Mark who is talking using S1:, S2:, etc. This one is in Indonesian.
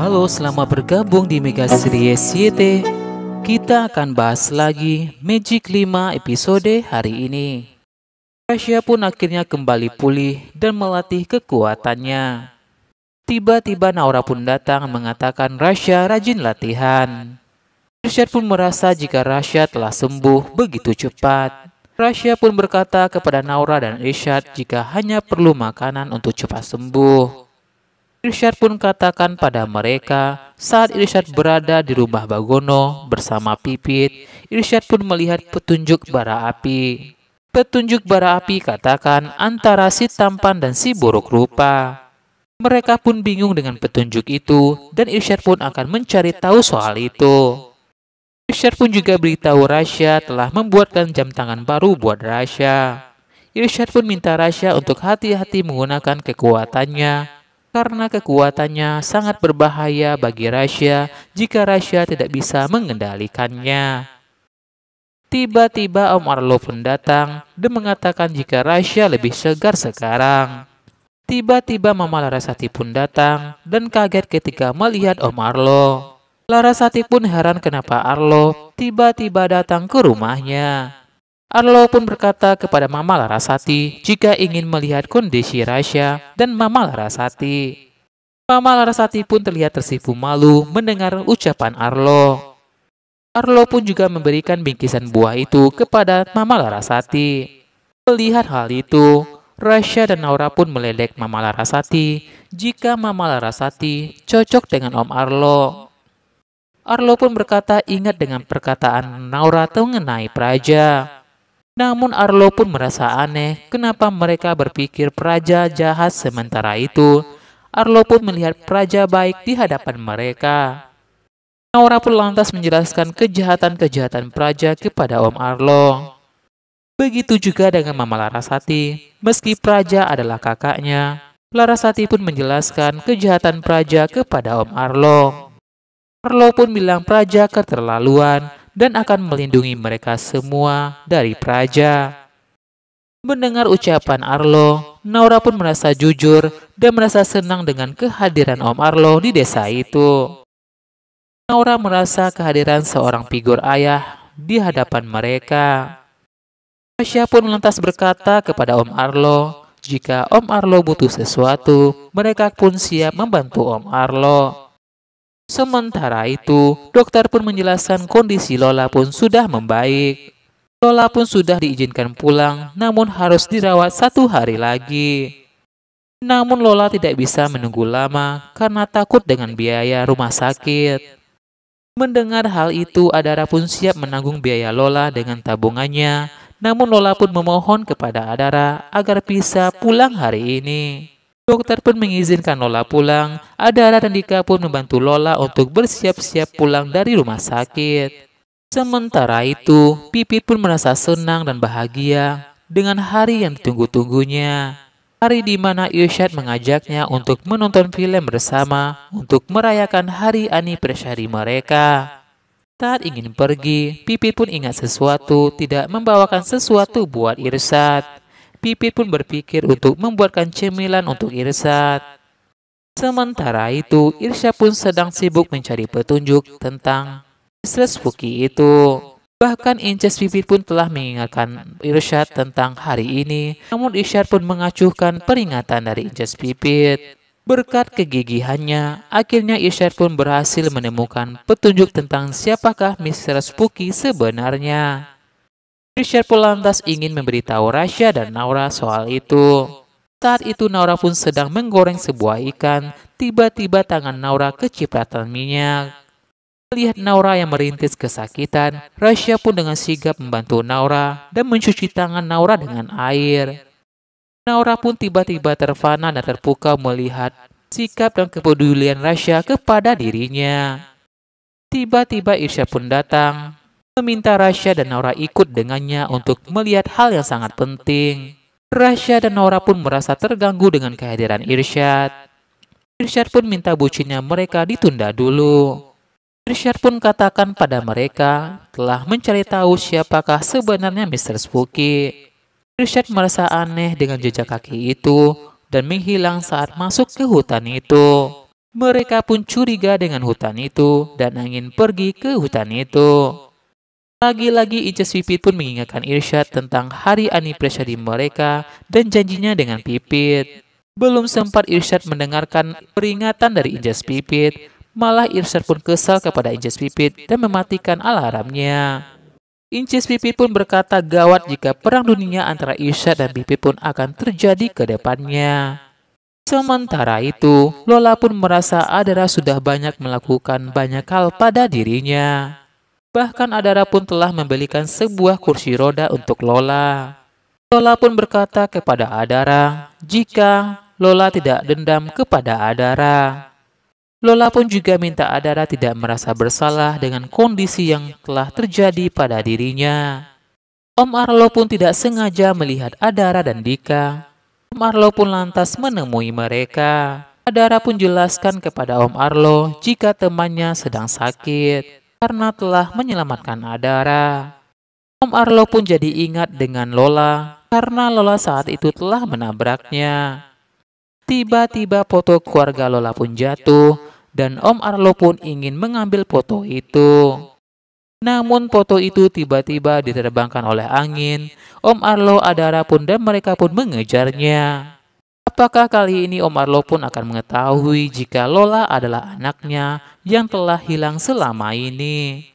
S1: Halo, selamat bergabung di Mega Series YT. Kita akan bahas lagi Magic 5 episode hari ini. Rasya pun akhirnya kembali pulih dan melatih kekuatannya. Tiba-tiba Naura pun datang mengatakan Rasya rajin latihan. Rasya pun merasa jika Rasya telah sembuh begitu cepat. Rasya pun berkata kepada Naura dan Irsyad jika hanya perlu makanan untuk cepat sembuh. Irsyad pun katakan pada mereka, saat Irsyad berada di rumah Bagono bersama Pipit, Irsyad pun melihat petunjuk bara api. Petunjuk bara api katakan antara si tampan dan si buruk rupa. Mereka pun bingung dengan petunjuk itu dan Irsyad pun akan mencari tahu soal itu. Irsyad pun juga beritahu Rasha telah membuatkan jam tangan baru buat Rasha. Irsyad pun minta Rasha untuk hati-hati menggunakan kekuatannya, karena kekuatannya sangat berbahaya bagi Rasha jika Rasha tidak bisa mengendalikannya. Tiba-tiba Om Arlo pun datang dan mengatakan jika Rasha lebih segar sekarang. Tiba-tiba Mama Larasati pun datang dan kaget ketika melihat Om Arlo. Larasati pun heran kenapa Arlo tiba-tiba datang ke rumahnya. Arlo pun berkata kepada Mama Larasati jika ingin melihat kondisi Rasya dan Mama Larasati. Mama Larasati pun terlihat tersipu malu mendengar ucapan Arlo. Arlo pun juga memberikan bingkisan buah itu kepada Mama Larasati. Melihat hal itu, Rasya dan Naura pun meledek Mama Larasati jika Mama Larasati cocok dengan Om Arlo. Arlo pun berkata ingat dengan perkataan Naura mengenai Praja. Namun Arlo pun merasa aneh kenapa mereka berpikir Praja jahat sementara itu. Arlo pun melihat Praja baik di hadapan mereka. Naura pun lantas menjelaskan kejahatan-kejahatan Praja kepada Om Arlo. Begitu juga dengan Mama Larasati, meski Praja adalah kakaknya. Larasati pun menjelaskan kejahatan Praja kepada Om Arlo. Perlo pun bilang praja keterlaluan dan akan melindungi mereka semua dari praja. Mendengar ucapan Arlo, Naura pun merasa jujur dan merasa senang dengan kehadiran Om Arlo di desa itu. Naura merasa kehadiran seorang figur ayah di hadapan mereka. Masya pun lantas berkata kepada Om Arlo, jika Om Arlo butuh sesuatu, mereka pun siap membantu Om Arlo. Sementara itu, dokter pun menjelaskan kondisi Lola pun sudah membaik. Lola pun sudah diizinkan pulang, namun harus dirawat satu hari lagi. Namun Lola tidak bisa menunggu lama karena takut dengan biaya rumah sakit. Mendengar hal itu, Adara pun siap menanggung biaya Lola dengan tabungannya, namun Lola pun memohon kepada Adara agar bisa pulang hari ini. Dokter pun mengizinkan Lola pulang. Adara dan Dika pun membantu Lola untuk bersiap-siap pulang dari rumah sakit. Sementara itu, Pipit pun merasa senang dan bahagia dengan hari yang ditunggu-tunggunya. Hari di mana Irsyad mengajaknya untuk menonton film bersama untuk merayakan hari anniversary mereka. Saat ingin pergi, Pipit pun ingat sesuatu tidak membawakan sesuatu buat Irsyad. Pipit pun berpikir gitu, untuk membuatkan cemilan untuk Irsyad. Sementara itu, Irsyad pun sedang sibuk mencari petunjuk tentang Mistress Fuki itu. Bahkan Inces Pipit pun telah mengingatkan Irsyad tentang hari ini, namun Irsyad pun mengacuhkan peringatan dari Inces Pipit. Berkat kegigihannya, akhirnya Irsyad pun berhasil menemukan petunjuk tentang siapakah Mistress Spooky sebenarnya. Richard pun lantas ingin memberitahu Rasha dan Naura soal itu. Saat itu Naura pun sedang menggoreng sebuah ikan, tiba-tiba tangan Naura kecipratan minyak. Melihat Naura yang merintis kesakitan, Rasha pun dengan sigap membantu Naura dan mencuci tangan Naura dengan air. Naura pun tiba-tiba terfana dan terpukau melihat sikap dan kepedulian Rasha kepada dirinya. Tiba-tiba Irsyad pun datang, meminta Rasha dan Nora ikut dengannya untuk melihat hal yang sangat penting. Rasha dan Nora pun merasa terganggu dengan kehadiran Irsyad. Irsyad pun minta bucinnya mereka ditunda dulu. Irsyad pun katakan pada mereka telah mencari tahu siapakah sebenarnya Mr. Spooky. Irsyad merasa aneh dengan jejak kaki itu dan menghilang saat masuk ke hutan itu. Mereka pun curiga dengan hutan itu dan ingin pergi ke hutan itu. Lagi-lagi Ices Pipit pun mengingatkan Irsyad tentang hari anniversary mereka dan janjinya dengan Pipit. Belum sempat Irsyad mendengarkan peringatan dari Ices Pipit, malah Irsyad pun kesal kepada Ices Pipit dan mematikan alarmnya. Inces Pipit pun berkata gawat jika perang dunia antara Irsyad dan Pipit pun akan terjadi ke depannya. Sementara itu, Lola pun merasa Adara sudah banyak melakukan banyak hal pada dirinya. Bahkan Adara pun telah membelikan sebuah kursi roda untuk Lola. Lola pun berkata kepada Adara, jika Lola tidak dendam kepada Adara. Lola pun juga minta Adara tidak merasa bersalah dengan kondisi yang telah terjadi pada dirinya. Om Arlo pun tidak sengaja melihat Adara dan Dika. Om Arlo pun lantas menemui mereka. Adara pun jelaskan kepada Om Arlo jika temannya sedang sakit karena telah menyelamatkan Adara. Om Arlo pun jadi ingat dengan Lola karena Lola saat itu telah menabraknya. Tiba-tiba foto keluarga Lola pun jatuh dan Om Arlo pun ingin mengambil foto itu. Namun foto itu tiba-tiba diterbangkan oleh angin. Om Arlo, Adara pun dan mereka pun mengejarnya. Apakah kali ini Om Arlo pun akan mengetahui jika Lola adalah anaknya yang telah hilang selama ini.